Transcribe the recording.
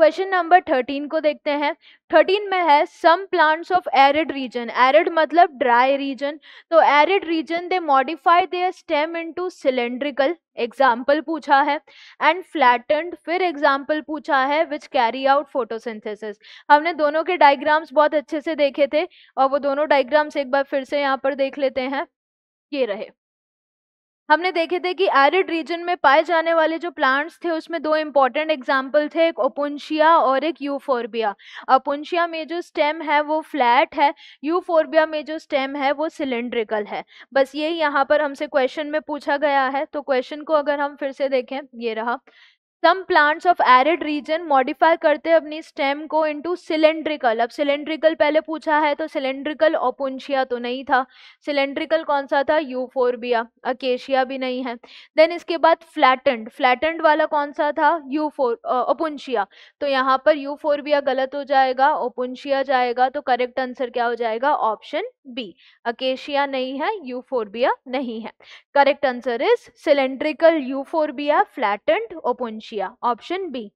question number thirteen को देखते हैं थर्टीन में है some plants of arid region arid मतलब ड्राई रीजन तो arid region they modify their stem into cylindrical example पूछा है एंड फ्लैटेंड फिर एग्जाम्पल पूछा है विच कैरी आउट फोटोसिंथेसिस हमने दोनों के डायग्राम्स बहुत अच्छे से देखे थे और वो दोनों डायग्राम्स एक बार फिर से यहाँ पर देख लेते हैं ये रहे हमने देखे थे कि एरिड रीजन में पाए जाने वाले जो प्लांट्स थे उसमें दो इम्पॉर्टेंट एग्जाम्पल थे एक ओपुंशिया और एक यूफोर्बिया ओपुंशिया में जो स्टेम है वो फ्लैट है यूफोर्बिया में जो स्टेम है वो सिलेंड्रिकल है बस ये यहाँ पर हमसे क्वेश्चन में पूछा गया है तो क्वेश्चन को अगर हम फिर से देखें ये रहा some plants of arid region modify करते हैं अपनी स्टेम को इनटू सिलेंड्रिकल अब सिलेंड्रिकल पहले पूछा है तो सिलेंड्रिकल ओपुंशिया तो नहीं था सिलेंड्रिकल कौन सा था यूफोरबिया अकेशिया भी नहीं है देन इसके बाद फ्लैटेंड फ्लैटेंड वाला कौन सा था यूफोर ओपुंशिया तो यहाँ पर यूफोरबिया गलत हो जाएगा ओपुंशिया जाएगा तो करेक्ट आंसर क्या हो जाएगा ऑप्शन बी अकेशिया नहीं है यूफोरबिया नहीं है correct answer is cylindrical euphorbia flattened opuntia option B